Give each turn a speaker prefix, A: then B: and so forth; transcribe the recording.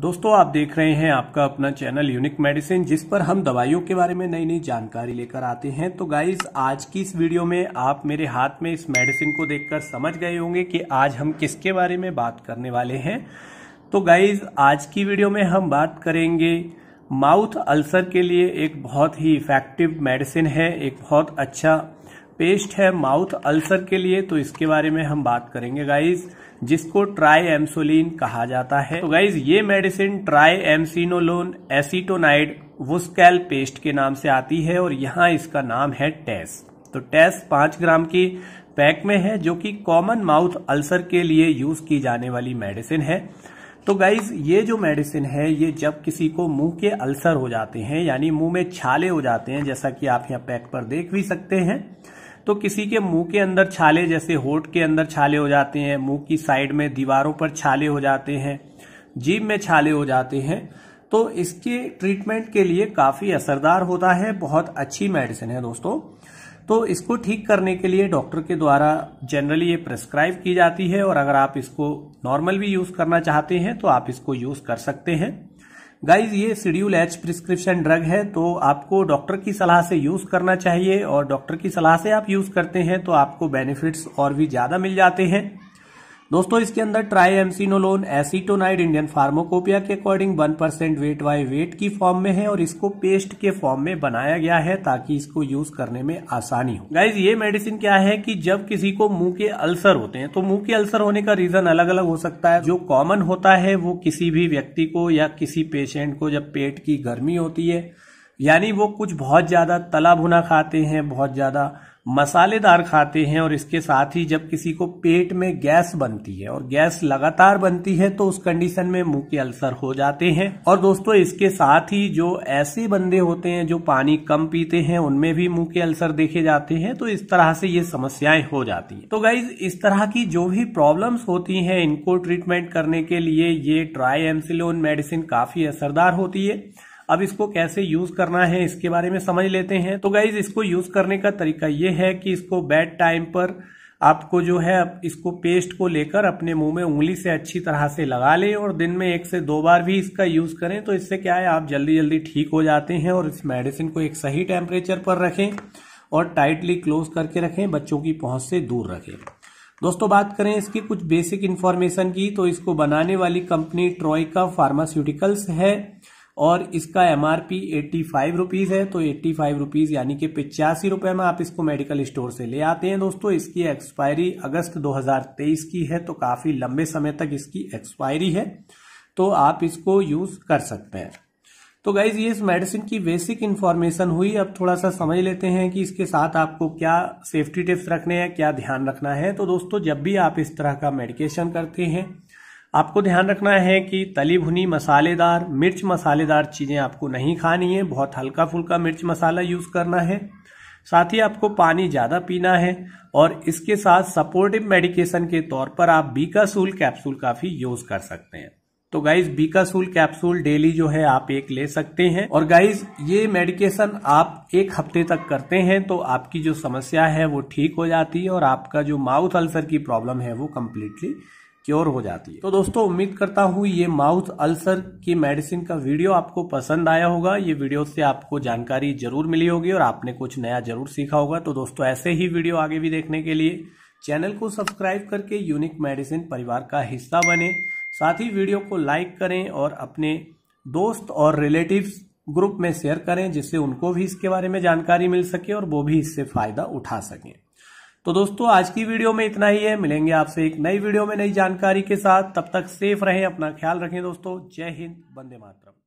A: दोस्तों आप देख रहे हैं आपका अपना चैनल यूनिक मेडिसिन जिस पर हम दवाइयों के बारे में नई नई जानकारी लेकर आते हैं तो गाइज आज की इस वीडियो में आप मेरे हाथ में इस मेडिसिन को देखकर समझ गए होंगे कि आज हम किसके बारे में बात करने वाले हैं तो गाइज आज की वीडियो में हम बात करेंगे माउथ अल्सर के लिए एक बहुत ही इफेक्टिव मेडिसिन है एक बहुत अच्छा पेस्ट है माउथ अल्सर के लिए तो इसके बारे में हम बात करेंगे गाइज जिसको ट्राई एम्सोलिन कहा जाता है तो गाइज ये मेडिसिन ट्राई एमसिनोलोन एसिटोनाइड वुस्कैल पेस्ट के नाम से आती है और यहाँ इसका नाम है टेस तो टेस पांच ग्राम की पैक में है जो कि कॉमन माउथ अल्सर के लिए यूज की जाने वाली मेडिसिन है तो गाइज ये जो मेडिसिन है ये जब किसी को मुंह के अल्सर हो जाते हैं यानी मुंह में छाले हो जाते हैं जैसा कि आप यहाँ पैक पर देख भी सकते हैं तो किसी के मुंह के अंदर छाले जैसे होठ के अंदर छाले हो जाते हैं मुंह की साइड में दीवारों पर छाले हो जाते हैं जीभ में छाले हो जाते हैं तो इसके ट्रीटमेंट के लिए काफी असरदार होता है बहुत अच्छी मेडिसिन है दोस्तों तो इसको ठीक करने के लिए डॉक्टर के द्वारा जनरली ये प्रेस्क्राइब की जाती है और अगर आप इसको नॉर्मल भी यूज करना चाहते हैं तो आप इसको यूज कर सकते हैं गाइज ये शेड्यूल एच प्रिस्क्रिप्शन ड्रग है तो आपको डॉक्टर की सलाह से यूज करना चाहिए और डॉक्टर की सलाह से आप यूज करते हैं तो आपको बेनिफिट्स और भी ज्यादा मिल जाते हैं दोस्तों इसके अंदर triamcinolone acetonide Indian pharmacopoeia के according one percent weight by weight की फॉर्म में है और इसको पेस्ट के फॉर्म में बनाया गया है ताकि इसको यूज करने में आसानी हो गाइज ये मेडिसिन क्या है कि जब किसी को मुंह के अल्सर होते हैं तो मुंह के अल्सर होने का रीजन अलग अलग हो सकता है जो कॉमन होता है वो किसी भी व्यक्ति को या किसी पेशेंट को जब पेट की गर्मी होती है यानी वो कुछ बहुत ज्यादा तला भुना खाते हैं बहुत ज्यादा मसालेदार खाते हैं और इसके साथ ही जब किसी को पेट में गैस बनती है और गैस लगातार बनती है तो उस कंडीशन में मुंह के अल्सर हो जाते हैं और दोस्तों इसके साथ ही जो ऐसे बंदे होते हैं जो पानी कम पीते हैं उनमें भी मुंह के अल्सर देखे जाते हैं तो इस तरह से ये समस्याएं हो जाती है तो गाइज इस तरह की जो भी प्रॉब्लम्स होती है इनको ट्रीटमेंट करने के लिए ये ट्राई एम्सिलोन मेडिसिन काफी असरदार होती है अब इसको कैसे यूज करना है इसके बारे में समझ लेते हैं तो गाइज इसको यूज करने का तरीका ये है कि इसको बैड टाइम पर आपको जो है इसको पेस्ट को लेकर अपने मुंह में उंगली से अच्छी तरह से लगा लें और दिन में एक से दो बार भी इसका यूज करें तो इससे क्या है आप जल्दी जल्दी ठीक हो जाते हैं और इस मेडिसिन को एक सही टेम्परेचर पर रखें और टाइटली क्लोज करके रखें बच्चों की पहुंच से दूर रखें दोस्तों बात करें इसकी कुछ बेसिक इन्फॉर्मेशन की तो इसको बनाने वाली कंपनी ट्रॉय का फार्मास्यूटिकल्स है और इसका M R P eighty five rupees है तो एट्टी फाइव रुपीज़ यानी कि पिचासी रुपए में आप इसको मेडिकल स्टोर से ले आते हैं दोस्तों इसकी एक्सपायरी अगस्त 2023 की है तो काफ़ी लंबे समय तक इसकी एक्सपायरी है तो आप इसको यूज़ कर सकते हैं तो गाइज ये इस मेडिसिन की बेसिक इन्फॉर्मेशन हुई अब थोड़ा सा समझ लेते हैं कि इसके साथ आपको क्या सेफ्टी टिप्स रखने हैं क्या ध्यान रखना है तो दोस्तों जब भी आप इस तरह का मेडिकेशन करते हैं आपको ध्यान रखना है कि तली भुनी मसालेदार मिर्च मसालेदार चीज़ें आपको नहीं खानी है बहुत हल्का फुल्का मिर्च मसाला यूज़ करना है साथ ही आपको पानी ज़्यादा पीना है और इसके साथ सपोर्टिव मेडिकेशन के तौर पर आप बीकासूल कैप्सूल काफ़ी यूज़ कर सकते हैं तो गाइज बीकासूल कैप्सूल डेली जो है आप एक ले सकते हैं और गाइज ये मेडिकेशन आप एक हफ्ते तक करते हैं तो आपकी जो समस्या है वो ठीक हो जाती है और आपका जो माउथ अल्सर की प्रॉब्लम है वो कम्प्लीटली क्योर हो जाती है तो दोस्तों उम्मीद करता हूँ ये माउथ अल्सर की मेडिसिन का वीडियो आपको पसंद आया होगा ये वीडियो से आपको जानकारी जरूर मिली होगी और आपने कुछ नया जरूर सीखा होगा तो दोस्तों ऐसे ही वीडियो आगे भी देखने के लिए चैनल को सब्सक्राइब करके यूनिक मेडिसिन परिवार का हिस्सा बने साथ ही वीडियो को लाइक करें और अपने दोस्त और रिलेटिव्स ग्रुप में शेयर करें जिससे उनको भी इसके बारे में जानकारी मिल सके और वो भी इससे फायदा उठा सकें तो दोस्तों आज की वीडियो में इतना ही है मिलेंगे आपसे एक नई वीडियो में नई जानकारी के साथ तब तक सेफ रहें अपना ख्याल रखें दोस्तों जय हिंद वंदे मातरम